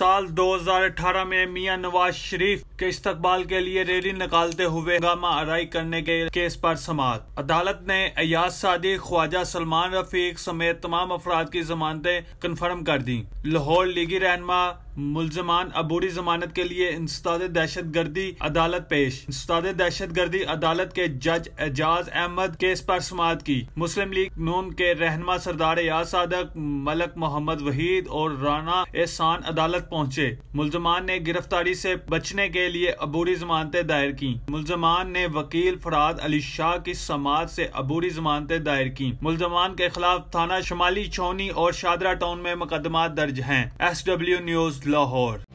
साल 2018 में मियां नवाज शरीफ के इस्तकबाल के लिए रैली निकालते हुए हंगामा आरई करने के केस पर समात अदालत ने अयाज सादी ख्वाजा सलमान रफीक समेत तमाम अफराद की जमानतें कन्फर्म कर दी लाहौर लीगी रहनमा मुलजमान अबूरी जमानत के लिए इंसदाद दहशत गर्दी अदालत पेश इंसदाद दहशत गर्दी अदालत के जज एजाज अहमद केस पर समात की मुस्लिम लीग नून के रहनमा सरदार याद सादक मलक मोहम्मद वहीद और राना एहसान अदालत पहुंचे मुलजमान ने गिरफ्तारी से बचने के लिए अबूरी जमानतें दायर की मुलजमान ने वकील फराद अली शाह की समाज से अबूरी जमानतें दायर की मुलजमान के खिलाफ थाना शुमाली छोनी और शादरा टाउन में मुकदमा दर्ज है एस डब्ल्यू न्यूज लाहौर